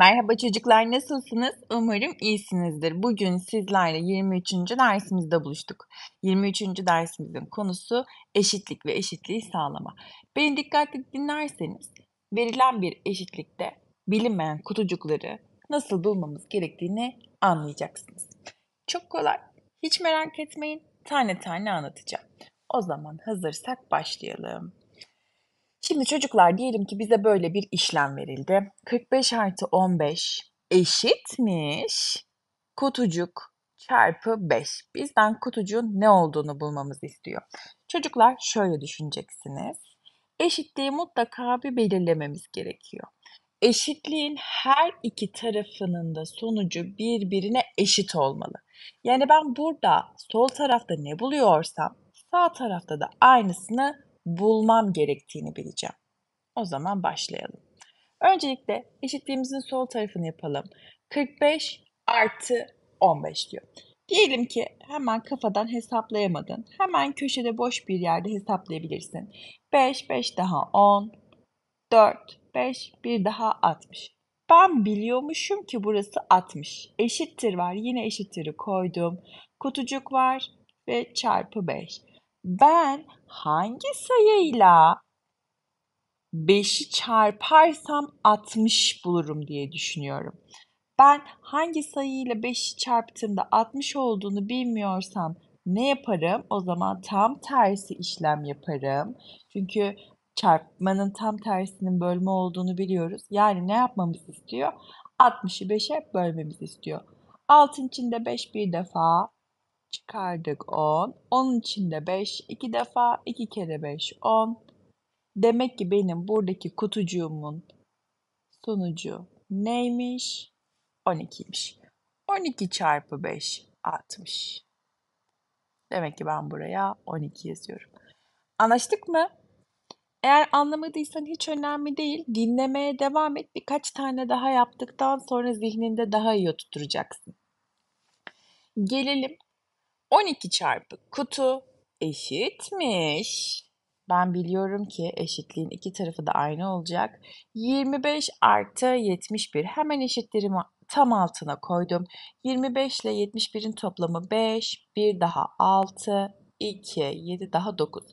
Merhaba çocuklar nasılsınız? Umarım iyisinizdir. Bugün sizlerle 23. dersimizde buluştuk. 23. dersimizin konusu eşitlik ve eşitliği sağlama. Beni dikkatli dinlerseniz verilen bir eşitlikte bilinmeyen kutucukları nasıl bulmamız gerektiğini anlayacaksınız. Çok kolay. Hiç merak etmeyin. Tane tane anlatacağım. O zaman hazırsak başlayalım. Şimdi çocuklar diyelim ki bize böyle bir işlem verildi. 45 artı 15 eşitmiş kutucuk çarpı 5. Bizden kutucuğun ne olduğunu bulmamızı istiyor. Çocuklar şöyle düşüneceksiniz. Eşitliği mutlaka bir belirlememiz gerekiyor. Eşitliğin her iki tarafının da sonucu birbirine eşit olmalı. Yani ben burada sol tarafta ne buluyorsam sağ tarafta da aynısını bulmam gerektiğini bileceğim. O zaman başlayalım. Öncelikle eşitliğimizin sol tarafını yapalım. 45 artı 15 diyor. Diyelim ki hemen kafadan hesaplayamadın. Hemen köşede boş bir yerde hesaplayabilirsin. 5, 5 daha 10, 4, 5, bir daha 60. Ben biliyormuşum ki burası 60. Eşittir var. Yine eşittir'i koydum. Kutucuk var ve çarpı 5. Ben hangi sayıyla 5'i çarparsam 60 bulurum diye düşünüyorum. Ben hangi sayıyla 5'i çarptığımda 60 olduğunu bilmiyorsam ne yaparım? O zaman tam tersi işlem yaparım. Çünkü çarpmanın tam tersinin bölme olduğunu biliyoruz. Yani ne yapmamız istiyor? 60'ı 5'e bölmemiz istiyor. 6'ın içinde 5 bir defa, Çıkardık 10. 10 içinde 5. 2 defa 2 kere 5 10. Demek ki benim buradaki kutucuğumun sonucu neymiş? 12'ymiş. 12 çarpı 5 60. Demek ki ben buraya 12 yazıyorum. Anlaştık mı? Eğer anlamadıysan hiç önemli değil. Dinlemeye devam et. Birkaç tane daha yaptıktan sonra zihninde daha iyi oturacaksın. Gelelim 12 çarpı kutu eşitmiş. Ben biliyorum ki eşitliğin iki tarafı da aynı olacak. 25 artı 71 hemen eşitlerimi tam altına koydum. 25 ile 71'in toplamı 5, 1 daha 6, 2, 7 daha 9.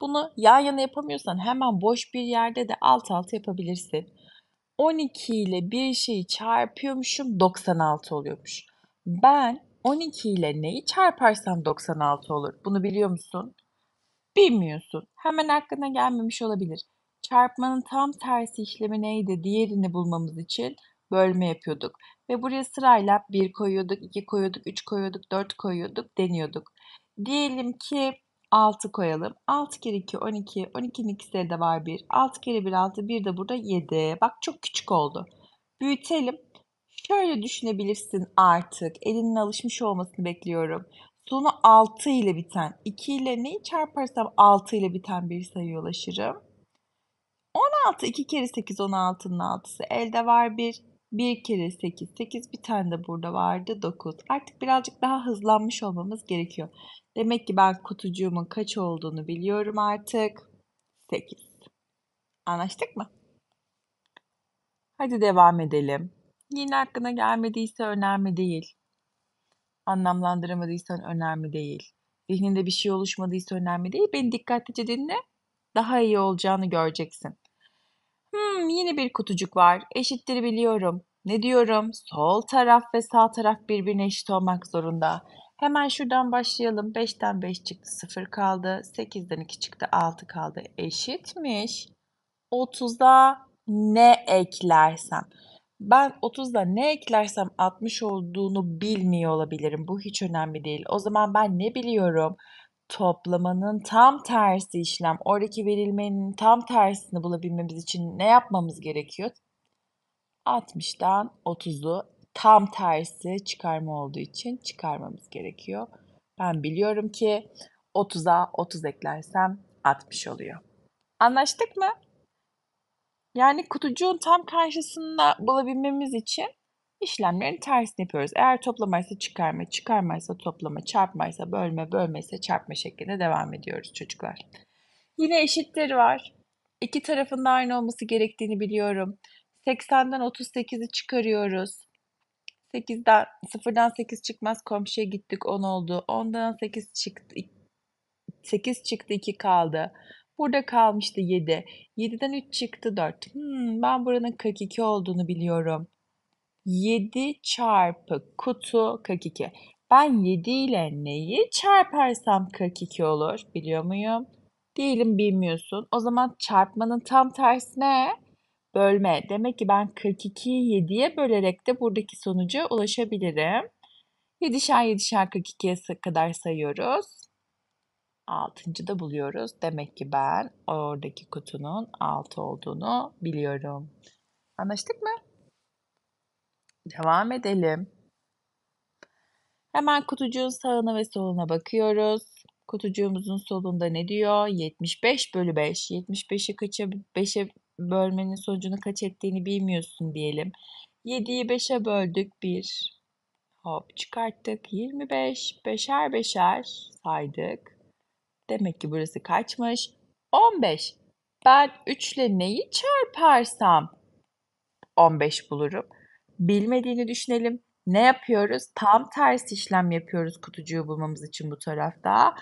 Bunu yan yana yapamıyorsan hemen boş bir yerde de alt alta yapabilirsin. 12 ile bir şeyi çarpıyormuşum 96 oluyormuş. Ben 12 ile neyi çarparsan 96 olur. Bunu biliyor musun? Bilmiyorsun. Hemen aklına gelmemiş olabilir. Çarpmanın tam tersi işlemi neydi? Diğerini bulmamız için bölme yapıyorduk. Ve buraya sırayla 1 koyuyorduk, 2 koyuyorduk, 3 koyuyorduk, 4 koyuyorduk, deniyorduk. Diyelim ki 6 koyalım. 6 kere 2 12. 12'nin ikisi de var 1. 6 kere 1 6. 1 de burada 7. Bak çok küçük oldu. Büyütelim. Şöyle düşünebilirsin artık. Elinin alışmış olmasını bekliyorum. Sonu 6 ile biten. 2 ile neyi çarparsam 6 ile biten bir sayıya ulaşırım. 16 2 kere 8 16'nın 6'sı elde var bir 1 kere 8 8 bir tane de burada vardı 9. Artık birazcık daha hızlanmış olmamız gerekiyor. Demek ki ben kutucuğumun kaç olduğunu biliyorum artık. 8. Anlaştık mı? Hadi devam edelim. Yine hakkına gelmediyse önemli değil. Anlamlandıramadıysan önemli değil. Zihninde bir şey oluşmadıysa önemli değil. Beni dikkatlice dinle. Daha iyi olacağını göreceksin. Hmm, yine bir kutucuk var. Eşittir biliyorum. Ne diyorum? Sol taraf ve sağ taraf birbirine eşit olmak zorunda. Hemen şuradan başlayalım. 5'ten 5 çıktı 0 kaldı. 8'den 2 çıktı 6 kaldı. Eşitmiş. 30'a ne eklersem. Ben 30'da ne eklersem 60 olduğunu bilmiyor olabilirim. Bu hiç önemli değil. O zaman ben ne biliyorum? Toplamanın tam tersi işlem. Oradaki verilmenin tam tersini bulabilmemiz için ne yapmamız gerekiyor? 60'dan 30'u tam tersi çıkarma olduğu için çıkarmamız gerekiyor. Ben biliyorum ki 30'a 30 eklersem 60 oluyor. Anlaştık mı? Yani kutucuğun tam karşısında bulabilmemiz için işlemlerin tersini yapıyoruz. Eğer toplamaysa çıkarma, çıkarmaysa toplama, çarpmaysa bölme, bölmeyse çarpma şeklinde devam ediyoruz çocuklar. Yine eşitleri var. İki tarafın da aynı olması gerektiğini biliyorum. 80'den 38'i çıkarıyoruz. 8'den 0'dan 8 çıkmaz komşuya gittik 10 oldu. 10'dan 8 çıktı 8 çıktı 2 kaldı. Burada kalmıştı 7. 7'den 3 çıktı 4. Hmm, ben buranın 42 olduğunu biliyorum. 7 çarpı kutu 42. Ben 7 ile neyi çarparsam 42 olur biliyor muyum? Değilim bilmiyorsun. O zaman çarpmanın tam tersine bölme. Demek ki ben 42'yi 7'ye bölerek de buradaki sonuca ulaşabilirim. 7'şer 7'şer 42'ye kadar sayıyoruz da buluyoruz. Demek ki ben oradaki kutunun altı olduğunu biliyorum. Anlaştık mı? Devam edelim. Hemen kutucuğun sağına ve soluna bakıyoruz. Kutucuğumuzun solunda ne diyor? 75 bölü 5. 75'i kaça 5'e bölmenin sonucunu kaç ettiğini bilmiyorsun diyelim. 7'yi 5'e böldük 1. Hop çıkarttık. 25, 5'er 5'er saydık. Demek ki burası kaçmış? 15. Ben 3 ile neyi çarparsam 15 bulurum. Bilmediğini düşünelim. Ne yapıyoruz? Tam tersi işlem yapıyoruz kutucuğu bulmamız için bu tarafta.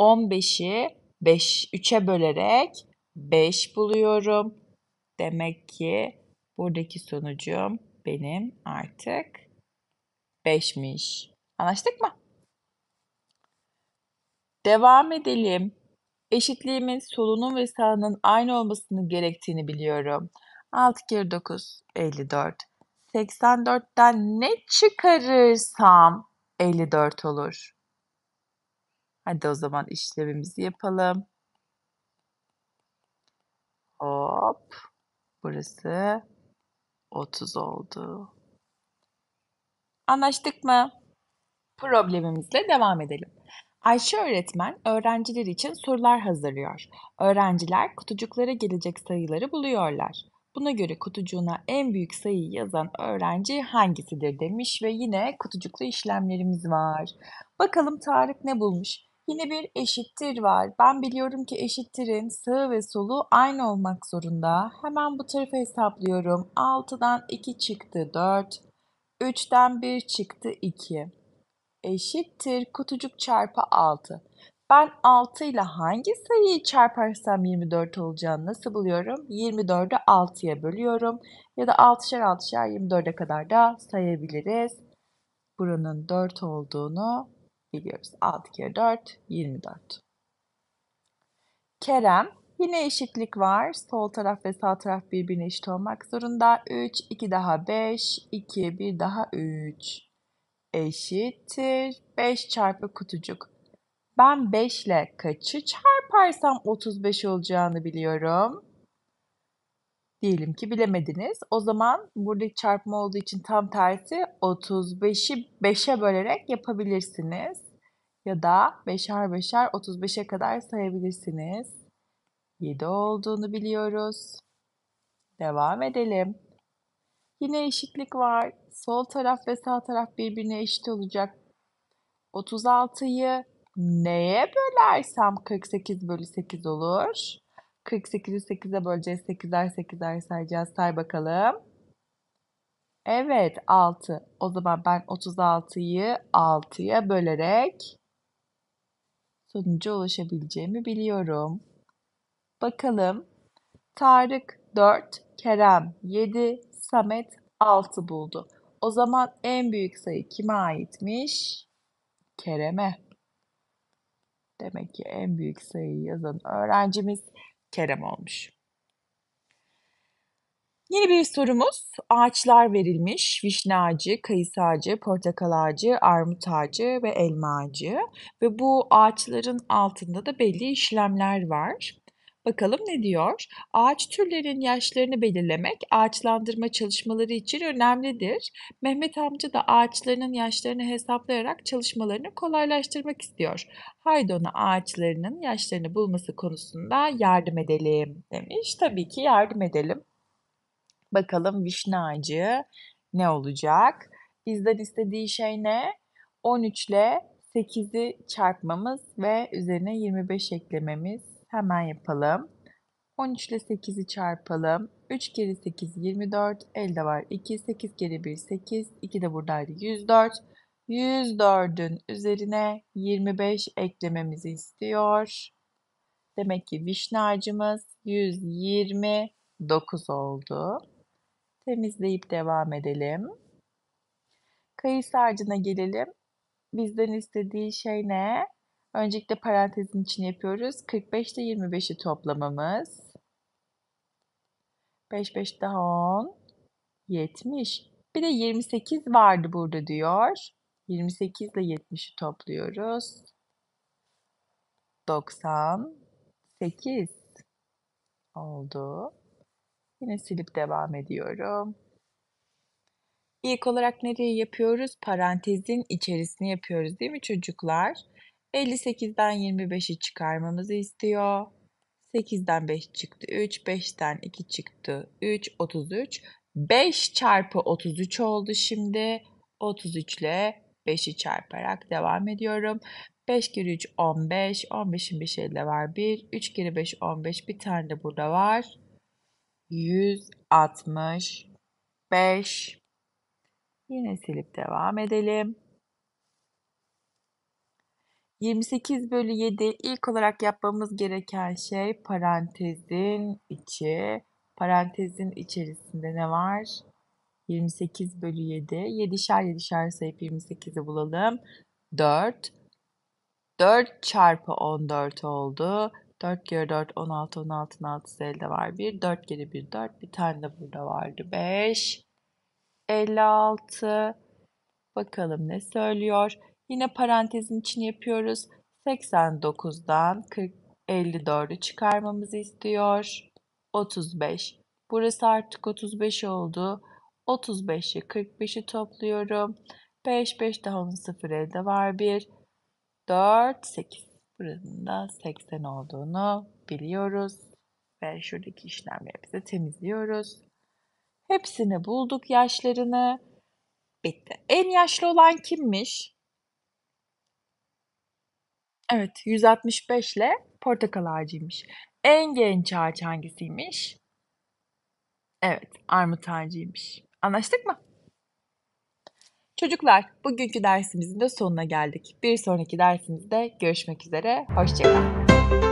15'i 5 3'e bölerek 5 buluyorum. Demek ki buradaki sonucum benim artık 5'miş. Anlaştık mı? Devam edelim. Eşitliğimin solunun ve sağının aynı olmasını gerektiğini biliyorum. 6 kere 9 54. 84'ten ne çıkarırsam 54 olur. Hadi o zaman işlemimizi yapalım. Hop. Burası 30 oldu. Anlaştık mı? Problemimizle devam edelim. Ayşe öğretmen öğrenciler için sorular hazırlıyor. Öğrenciler kutucuklara gelecek sayıları buluyorlar. Buna göre kutucuğuna en büyük sayıyı yazan öğrenci hangisidir demiş ve yine kutucuklu işlemlerimiz var. Bakalım Tarık ne bulmuş? Yine bir eşittir var. Ben biliyorum ki eşittirin sağı ve solu aynı olmak zorunda. Hemen bu tarafı hesaplıyorum. 6'dan 2 çıktı 4. 3'ten 1 çıktı 2 eşittir kutucuk çarpı 6. Ben 6 ile hangi sayıyı çarparsam 24 olacağını nasıl buluyorum? 24'ü 6'ya bölüyorum ya da 6'şer 6'şer 24'e kadar da sayabiliriz. Buranın 4 olduğunu biliyoruz. 6 kere 4 24. Kerem yine eşitlik var. Sol taraf ve sağ taraf birbirine eşit olmak zorunda. 3, 2 daha 5, 2, 1 daha 3 eşittir 5 çarpı kutucuk. Ben 5 ile kaçı çarparsam 35 olacağını biliyorum. Diyelim ki bilemediniz. O zaman buradaki çarpma olduğu için tam tersi 35'i 5'e bölerek yapabilirsiniz. Ya da 5'er 5'er 35'e kadar sayabilirsiniz. 7 olduğunu biliyoruz. Devam edelim. Yine eşitlik var. Sol taraf ve sağ taraf birbirine eşit olacak. 36'yı neye bölersem 48 bölü 8 olur. 48'i 8'e böleceğiz. 8'er 8'er sayacağız. Say bakalım. Evet 6. O zaman ben 36'yı 6'ya bölerek sonuca ulaşabileceğimi biliyorum. Bakalım. Tarık 4, Kerem 7, Samet 6 buldu. O zaman en büyük sayı kime aitmiş? Kerem'e. Demek ki en büyük sayıyı yazan öğrencimiz Kerem olmuş. Yeni bir sorumuz. Ağaçlar verilmiş. Vişne ağacı, kayısı ağacı, portakal ağacı, armut ağacı ve elma ağacı. Ve bu ağaçların altında da belli işlemler var. Bakalım ne diyor? Ağaç türlerinin yaşlarını belirlemek ağaçlandırma çalışmaları için önemlidir. Mehmet amca da ağaçlarının yaşlarını hesaplayarak çalışmalarını kolaylaştırmak istiyor. Haydona ağaçlarının yaşlarını bulması konusunda yardım edelim demiş. Tabii ki yardım edelim. Bakalım vişne ağacı ne olacak? Bizden istediği şey ne? 13 ile 8'i çarpmamız ve üzerine 25 eklememiz Hemen yapalım. 13 ile 8'i çarpalım. 3 kere 8 24. Elde var 2. 8 kere 1 8. 2 de buradaydı 104. 104'ün üzerine 25 eklememizi istiyor. Demek ki vişne ağacımız 129 oldu. Temizleyip devam edelim. Kayısı ağacına gelelim. Bizden istediği şey ne? Öncelikle parantezin içini yapıyoruz. 45 ile 25'i toplamamız. 5, 5 daha 10. 70. Bir de 28 vardı burada diyor. 28 ile 70'i topluyoruz. 98 oldu. Yine silip devam ediyorum. İlk olarak nereye yapıyoruz? Parantezin içerisini yapıyoruz değil mi çocuklar? 58'den 25'i çıkarmamızı istiyor. 8'den 5 çıktı 3, 5'ten 2 çıktı 3, 33. 5 çarpı 33 oldu şimdi. 33 ile 5'i çarparak devam ediyorum. 5 kere 3 15, 15'in bir şeyde var 1, 3 kere 5 15, bir tane de burada var. 165. Yine silip devam edelim. 28 bölü 7 ilk olarak yapmamız gereken şey parantezin içi. Parantezin içerisinde ne var? 28 bölü 7. 7'şer 7'şer sayıp 28'i bulalım. 4. 4 çarpı 14 oldu. 4 kere 4 16 16 16 elde var 1. 4 kere 1 4. Bir tane de burada vardı. 5. 56. Bakalım ne söylüyor? Yine parantezin içini yapıyoruz. 89'dan 40, 54'ü çıkarmamızı istiyor. 35. Burası artık 35 oldu. 35'i 45'i topluyorum. 5, 5 daha onun 0 elde var. 1, 4, 8. Buranın da 80 olduğunu biliyoruz. Ve şuradaki işlemlerimizi temizliyoruz. Hepsini bulduk yaşlarını. Bitti. En yaşlı olan kimmiş? Evet, 165 165'le portakal ağacıymış. En genç ağaç hangisiymiş? Evet, armut ağacıymış. Anlaştık mı? Çocuklar, bugünkü dersimizin de sonuna geldik. Bir sonraki dersimizde görüşmek üzere. Hoşçakalın.